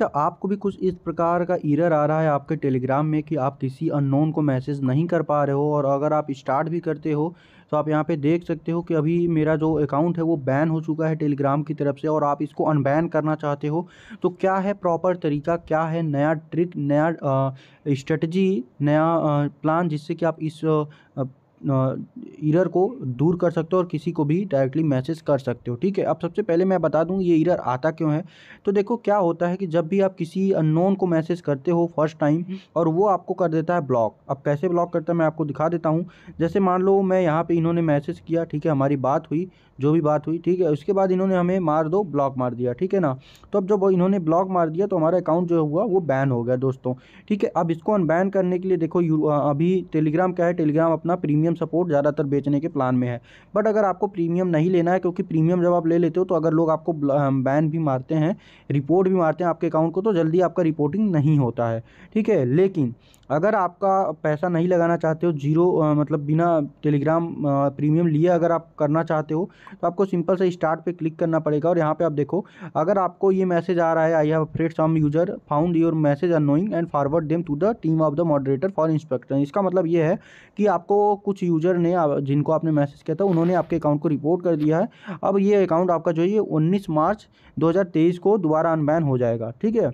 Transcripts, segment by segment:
क्या आपको भी कुछ इस प्रकार का इरर आ रहा है आपके टेलीग्राम में कि आप किसी अननोन को मैसेज नहीं कर पा रहे हो और अगर आप स्टार्ट भी करते हो तो आप यहाँ पे देख सकते हो कि अभी मेरा जो अकाउंट है वो बैन हो चुका है टेलीग्राम की तरफ से और आप इसको अनबैन करना चाहते हो तो क्या है प्रॉपर तरीका क्या है नया ट्रिक नया स्ट्रेटजी नया प्लान जिससे कि आप इस आ, इरर को दूर कर सकते हो और किसी को भी डायरेक्टली मैसेज कर सकते हो ठीक है अब सबसे पहले मैं बता दूं ये इरर आता क्यों है तो देखो क्या होता है कि जब भी आप किसी अननोन को मैसेज करते हो फर्स्ट टाइम हम्म। और वो आपको कर देता है ब्लॉक अब कैसे ब्लॉक करता है मैं आपको दिखा देता हूँ जैसे मान लो मैं यहाँ पर इन्होंने मैसेज किया ठीक है हमारी बात हुई जो भी बात हुई ठीक है उसके बाद इन्होंने हमें मार दो ब्लॉक मार दिया ठीक है ना तो अब जब इन्होंने ब्लॉक मार दिया तो हमारा अकाउंट जो हुआ वो बैन हो गया दोस्तों ठीक है अब इसको अनबैन करने के लिए देखो अभी टेलीग्राम क्या है टेलीग्राम अपना प्रीमियम प्रीमियम सपोर्ट ज़्यादातर बेचने के प्लान में है बट अगर आपको प्रीमियम नहीं लेना है क्योंकि प्रीमियम जब आप ले लेते हो तो अगर लोग आपको बैन भी मारते हैं रिपोर्ट भी मारते हैं आपके अकाउंट को तो जल्दी आपका रिपोर्टिंग नहीं होता है ठीक है लेकिन अगर आपका पैसा नहीं लगाना चाहते हो जीरो मतलब बिना टेलीग्राम प्रीमियम लिए अगर आप करना चाहते हो तो आपको सिंपल से स्टार्ट पे क्लिक करना पड़ेगा और यहाँ पे आप देखो अगर आपको ये मैसेज आ रहा है I have afraid some user found your message annoying and forward them to the team of the moderator for inspector इसका मतलब ये है कि आपको कुछ कुछ यूज़र ने जिनको आपने मैसेज किया था उन्होंने आपके अकाउंट को रिपोर्ट कर दिया है अब ये अकाउंट आपका जो है ये उन्नीस मार्च दो को दोबारा अनबैन हो जाएगा ठीक है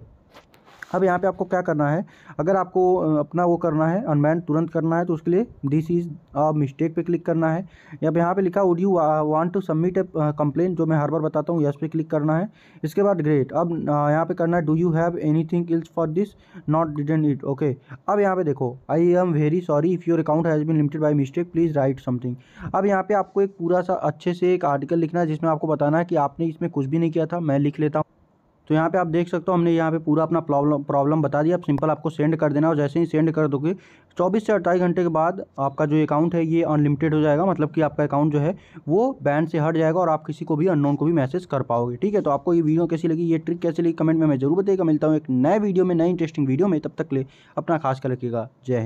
अब यहाँ पे आपको क्या करना है अगर आपको अपना वो करना है अनमैन तुरंत करना है तो उसके लिए दिस इज़ अ मिस्टेक पे क्लिक करना है या यहाँ पे लिखा would you want to submit a complain जो मैं हर बार बताता हूँ यस पे क्लिक करना है इसके बाद ग्रेट अब यहाँ पे करना है do you have anything else for this not didn't it okay अब यहाँ पे देखो I am very sorry if your account has been limited by mistake please write something अब यहाँ पे आपको एक पूरा सा अच्छे से एक आर्टिकल लिखना है जिसमें आपको बताना है कि आपने इसमें कुछ भी नहीं किया था मैं लिख लेता हूँ तो यहाँ पे आप देख सकते हो हमने यहाँ पे पूरा अपना प्रॉब्लम प्रॉब्लम बता दिया आप सिंपल आपको सेंड कर देना और जैसे ही सेंड कर दोगे 24 से अट्ठाईस घंटे के बाद आपका जो अकाउंट है ये अनलिमिटेड हो जाएगा मतलब कि आपका अकाउंट जो है वो बैन से हट जाएगा और आप किसी को भी अननोन को भी मैसेज कर पाओगे ठीक है तो आपको ये वीडियो कैसी लगी ये ट्रिक कैसी लगी कमेंट में मैं जरूर बताइएगा मिलता हूँ एक नए वीडियो में नई इंटरेस्टिंग वीडियो में तब तक ले अपना खास कर रखिएगा जय